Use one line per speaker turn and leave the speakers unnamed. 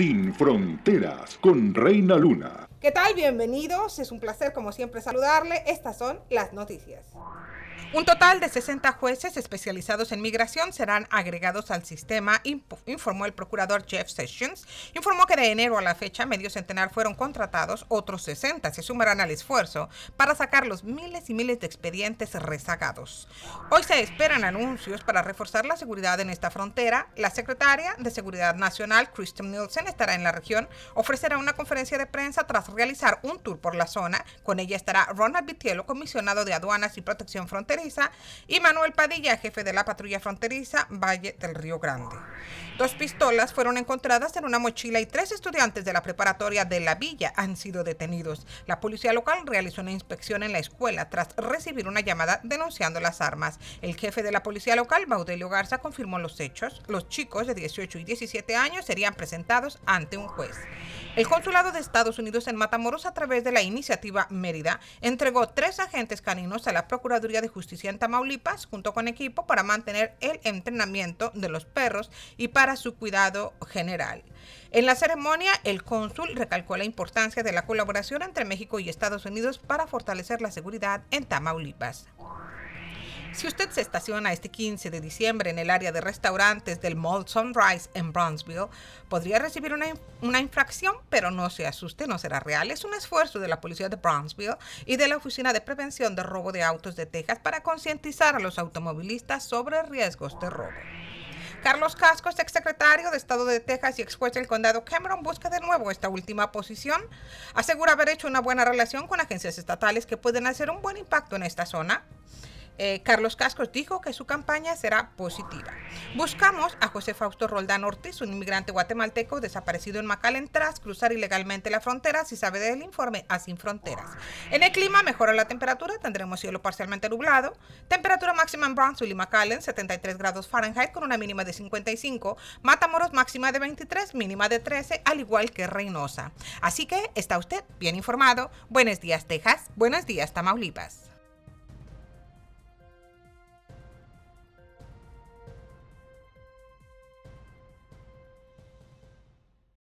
Sin Fronteras con Reina Luna. ¿Qué tal? Bienvenidos. Es un placer como siempre saludarle. Estas son las noticias. Un total de 60 jueces especializados en migración serán agregados al sistema, informó el procurador Jeff Sessions. Informó que de enero a la fecha, medio centenar fueron contratados, otros 60 se sumarán al esfuerzo para sacar los miles y miles de expedientes rezagados. Hoy se esperan anuncios para reforzar la seguridad en esta frontera. La secretaria de Seguridad Nacional, Kristen Nielsen, estará en la región, ofrecerá una conferencia de prensa tras realizar un tour por la zona. Con ella estará Ronald Vitielo, comisionado de Aduanas y Protección Fronteriza, y Manuel Padilla, jefe de la patrulla fronteriza Valle del Río Grande. Dos pistolas fueron encontradas en una mochila y tres estudiantes de la preparatoria de la villa han sido detenidos. La policía local realizó una inspección en la escuela tras recibir una llamada denunciando las armas. El jefe de la policía local, Baudelio Garza, confirmó los hechos. Los chicos de 18 y 17 años serían presentados ante un juez. El consulado de Estados Unidos en Matamoros, a través de la iniciativa Mérida, entregó tres agentes caninos a la Procuraduría de Justicia en Tamaulipas, junto con equipo, para mantener el entrenamiento de los perros y para su cuidado general. En la ceremonia, el cónsul recalcó la importancia de la colaboración entre México y Estados Unidos para fortalecer la seguridad en Tamaulipas. Si usted se estaciona este 15 de diciembre en el área de restaurantes del Mall Sunrise en Brownsville, podría recibir una, infracción, pero no se asuste, no será real. Es un esfuerzo de la policía de Brownsville y de la Oficina de Prevención de Robo de Autos de Texas para concientizar a los automovilistas sobre riesgos de robo. Carlos Cascos, exsecretario de Estado de Texas y exjuez del condado Cameron, busca de nuevo esta última posición. Asegura haber hecho una buena relación con agencias estatales que pueden hacer un buen impacto en esta zona. Eh, Carlos Cascos dijo que su campaña será positiva. Buscamos a José Fausto Roldán Ortiz, un inmigrante guatemalteco desaparecido en Macalén tras cruzar ilegalmente la frontera. Si sabe del informe, a Sin Fronteras. En el clima mejora la temperatura, tendremos cielo parcialmente nublado. Temperatura máxima en Brownsville y Macalén, 73 grados Fahrenheit con una mínima de 55. Matamoros máxima de 23, mínima de 13, al igual que Reynosa. Así que está usted bien informado. Buenos días Texas, buenos días Tamaulipas.